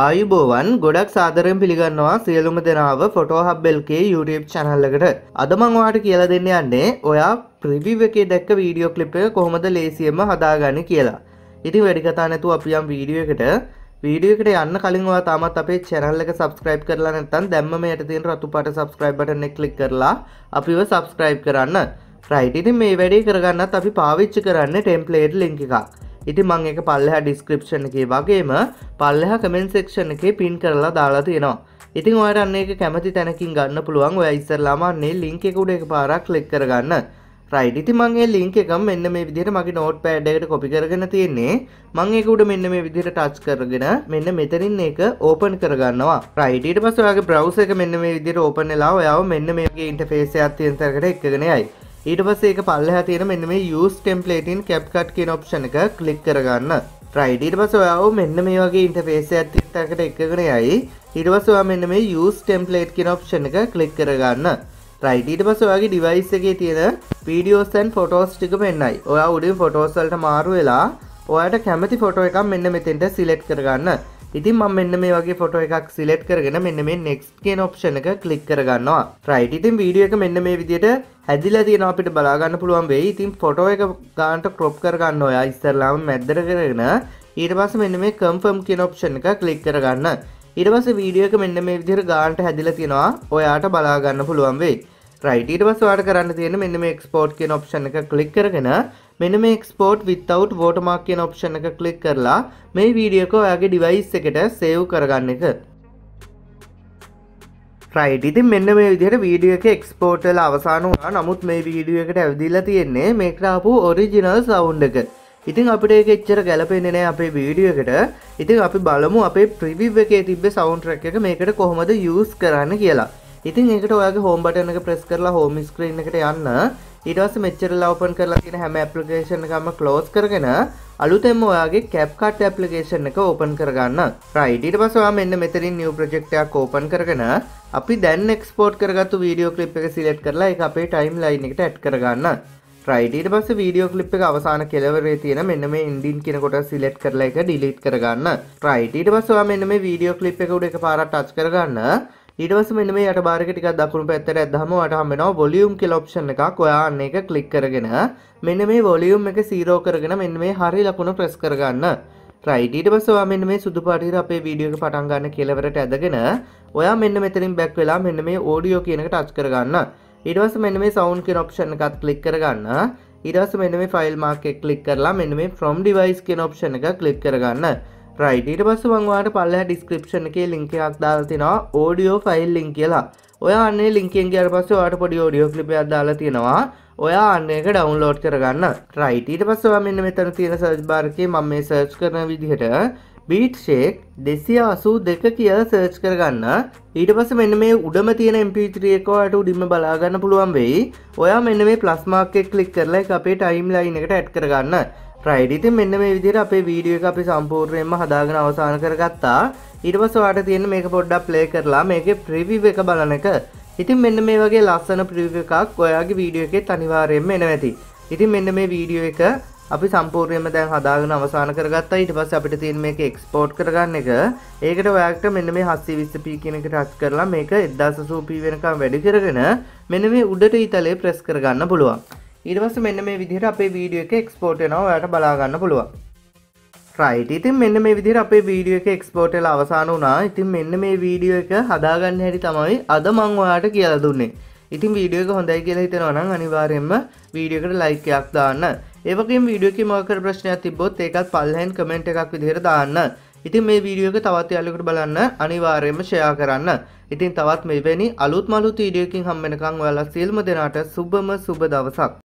ආයුබෝවන් ගොඩක් සාදරෙන් පිළිගන්නවා සියලුම දෙනාව ෆොටෝ හබ්බෙල්කේ YouTube චැනල්ලකට අදමං ඔයාට කියලා දෙන්න යන්නේ ඔයා ප්‍රිවිව් එකේ දැක්ක වීඩියෝ ක්ලිප් එක කොහොමද ලේසියෙන්ම හදාගන්නේ කියලා. ඉතින් වැඩි කතා නැතුව අපි යම් වීඩියෝ එකට වීඩියෝ එකට යන්න කලින් ඔයා තාමත් අපේ චැනල් එක subscribe කරලා නැත්නම් දැම්ම මේ යට තියෙන රතු පාට subscribe button එක click කරලා අපිව subscribe කරන්න. right ඉතින් මේ වැඩේ කරගන්නත් අපි පාවිච්චි කරන්නේ template link එකක්. ඉති මං එක පල්ලහ ඩිස්ක්‍රපෂණ එකේ වගේම පල්ලහ කමෙන් සෙක්ෂණ එකේ පින් කරලා දාලා තියෙනවා ඉතින් ඔයටන්නේ එක කැමති තැනකින් ගන්න පුළුවන් ඔය ඉස්සරලාමන්නේ ලිංක එකුඩ එක පාරක් ලෙක් කරගන්න රයිඩිති මගේ ලිංක එකම් මෙන්න මේ විදිහට මගේ නෝට් පෑඩ්ඩකට කොපි කරගෙන තියෙන්නේ මංඒකුඩ මෙන්න මේ විදිහට ටච් කරගෙන මෙන්න මෙතරින් එක ඕපන් කරගන්නවා රයිඩට පසවාගේ බ්‍රව් එක මෙන්න මේ විදිර ඕපනලා ඔයාව මෙන්න මේගේ ඉන්ටෆේසයක් තියන්තරකට එක්ගෙනයයි ඊට පස්සේ ඒක පල්ලෙහා තියෙන මෙන්න මේ use template in CapCut කියන option එක click කරගන්න right ඊට පස්සේ ඔයාව මෙන්න මේ වගේ ඉන්ටර්ෆේස් එකක් එක්කකට එකගෙන යයි ඊට පස්සේ ඔයා මෙන්න මේ use template කියන option එක click කරගන්න right ඊට පස්සේ ඔයාගේ device එකේ තියෙන videos and photos ටික පෙන්නයි ඔයා උඩින් photos වලට මාරු වෙලා ඔයාට කැමති ෆොටෝ එකක් මෙන්න මෙතෙන්ට සිලෙට් කරගන්න ඉතින් මම මෙන්න මේ වගේ ෆොටෝ එකක් සිලෙට් කරගෙන මෙන්න මේ නෙක්ස්ට් කියන ඔප්ෂන් එක ක්ලික් කරගන්නවා රයිට් ඉතින් වීඩියෝ එක මෙන්න මේ විදිහට හැදිලා තියෙන අපිට බලාගන්න පුළුවන් වෙයි ඉතින් ෆොටෝ එක ගාන්ට ක්‍රොප් කරගන්න ඔයා ඉස්සරලාම මැද්දර කරගෙන ඊට පස්ස මෙන්න මේ කම්ෆම් කියන ඔප්ෂන් එක කලික් කරගන්න ඊට පස්ස වීඩියෝ එක මෙන්න මේ විදිහට ගාන්ට හැදිලා තියෙනවා ඔයාට බලාගන්න පුළුවන් වෙයි රයිටීට පස් වාට කරන්න තියෙන මෙන්න මේ එක්ස්පෝට් කියන ඔප්ෂන් එක කලික් කරගෙන මෙන්න මේ එක්ස්පෝට් විතවුට් වෝටමාක් කියන ඔප්ෂන් එක කලික් කරලා මේ වීඩියෝ එක ඔයාගේ ඩිවයිස් එකට සේව් කරගන්න එක රයිට ඉතින් මෙන්න මේ විදිහට වීඩියෝ එක එක්ස්පෝර්ට්ල අවසාන වුණා නමුත් මේ වීඩියෝ එකට ඇවිදලා තියෙන්නේ මේකට ආපු ඔරිජිනල් සවුන්ඩ් එක. ඉතින් අපිට ඒක එච්චර ගැලපෙන්නේ නැහැ අපේ වීඩියෝ එකට. ඉතින් අපි බලමු අපේ ප්‍රිවිව් එකේ තිබ්බ සවුන්ඩ් ට්‍රැක් එක මේකට කොහොමද යූස් කරන්න කියලා. ඉතින් ඒකට ඔයාගේ හෝම් බටන් එක ප්‍රෙස් කරලා හෝම් ස්ක්‍රීන් එකට යන්න. ඊටවස මෙච්චරලා ඔපන් කරලා තියෙන හැම ඇප්ලිකේෂන් එකම ක්ලෝස් කරගෙන අලුතෙන්ම ඔයාගේ කැප්කට් ඇප්ලිකේෂන් එක ඕපන් කරගන්න රයිට් ඊට පස්සේ ඔයා මෙන්න මෙතනින් නිව් ප්‍රොජෙක්ට් එකක් ඕපන් කරගෙන අපි දැන් එක්ස්පෝර්ට් කරගත්තු වීඩියෝ ක්ලිප් එක සිලෙක්ට් කරලා ඒක අපේ ටයිම් ලයින් එකට ඇඩ් කරගන්න රයිඩීට පස්ස වීඩියෝ කලිප් එක අවසාන කෙලවරේ තියෙන මෙන්න මේ ඉන්ඩින් කෙනකොට සිලෙට් කරලා එක ඩිලිට් කරගන්න රයිටීට පස්වා මෙන්න මේ වීඩියෝ කලිප් එක උඩ එක පාරට අච් කරගන්න ඊටවස මෙන්න මේ යට බාරක ටිකක් දකුණු පැත්තට ඇදහම වට හම්බෙනවා වොලියුම් කියලා ඔප්ෂන් එකක් ඔයාන්න එක ක්ලික් කරගෙන මෙන්න මේ වොලියුම් එක 0 කරගෙන මෙන්න මේ හරි ලකුණ ප්‍රෙස් කරගන්න රයිට් ඊට පස්සේ ඔයා මෙන්න මේ සුදු පාට ඉර අපේ වීඩියෝ එක පටන් ගන්න කෙලවරට ඇදගෙන ඔයා මෙන්න මෙතනින් බැක් වෙලා මෙන්න මේ ඔඩියෝ කියන එක ටච් කරගන්න ඊට පස්සේ මෙන්න මේ සවුන්ඩ් කියන ඔප්ෂන් එකත් ක්ලික් කරගන්න ඊට පස්සේ මෙන්න මේ ෆයිල් මාක් එක ක්ලික් කරලා මෙන්න මේ from device කියන ඔප්ෂන් එක ක්ලික් කරගන්න රයිට පස්ස මංවාට පල්ලහ ඩිස්ක්‍රපෂණ එකේ ලිංකයක් දාලතිෙනවා ඕඩියෝ ෆයිල් ලිං කියලා ඔයා අන්නේ ලිංකෙන් ගර පස්ස වාට පොඩි ෝඩියෝ කලිපයක් දාලා තියෙනවා ඔයා අන්න එක ඩවන්ලෝඩ් කරගන්න රයිටීට පස්සවා මෙන්න මෙතන තියෙන සර්ජ් බාර්කේ මම මේ සර්ච් කරන විදිහට බීට් ෂේක් දෙසිය අසූ දෙක කියලා සර්ච් කරගන්න ඊට පස්ස මෙන්න මේ උඩම තියෙන MP3කෝට උඩිම බලාගන්න පුළුවන් වෙයි ඔයා මෙන්න මේ ප්ලස්මාක්කෙක් කලික් කරලා අපේ ටයිම් ලයින් එකට ඇඩ් කරගන්න රයිඩිති මෙන්න මේ විදිර අපේ වීඩියෝ එක අපි සම්පූර්ණයෙන්ම හදාගෙන අවසාන කරගත්තා ඉටවස වාට තියෙන මේක පොඩ්ඩක් ප්ලේ කරලා මේක ප්‍රිවිව් එක බලන එක ඉතින් මෙන්න මේ වගේ ලස්සන ප්‍රිවිව් එකක් ඔයාගේ වීඩියෝ එකෙත් අනිවාර්යයෙන්ම එනවා ඇති ඉතින් මෙන්න මේ වීඩියෝ එක අපි සම්පූර්ණයෙන්ම දැන් හදාගෙන අවසාන කරගත්තා ඊට පස්සේ අපිට තියෙන මේක එක්ස්පෝට් කරගන්න එක ඒකට ඔයාලට මෙන්න මේ 720p කියන එකට අත් කරලා මේක 1080p වෙනකම් වැඩි කරගෙන මෙන්න මේ උඩට ඊතලයේ ප්‍රෙස් කරගන්න පුළුවන් ඉඩවස මෙන්න මේ විදිහට අපේ වීඩිය එක එක්ස්පෝර්ට්නව යට බලාගන්න පුළුවන් ්‍රයිට ඉතින් මෙන්න මේ විදිර අපේ වීඩිය එක එක්ස්පෝර්ටල අවසාන වනා ඉතින් මෙන්න මේ වීඩියෝ එක හදාගන්න හැරි තමයි අද මං ඔයාට කියලා දුන්නේ ඉතින් වීඩියෝ එක හොඳයි කියලා හිතනවනම් අනිවාර්යෙන්ම වීඩියෝකට ලයික් එකක් දාන්න. ඒ වගේම වීඩියෝ එකේ මොකක්ද ප්‍රශ්නයක් තිබ්බොත් ඒකත් පල්ලෙන් කමෙන්ට් එකක් විදිහට දාන්න. ඉතින් මේ වීඩියෝ එක තවත් යාළුවෙකුට බලන්න අනිවාර්යෙන්ම ෂෙයා කරන්න. ඉතින් තවත් මෙවැනි අලුත් මලුත් වීඩියෝ එකකින් හම්බ වෙනකන් ඔයාලා සියලුම දෙනාට සුබම සුබ දවසක්.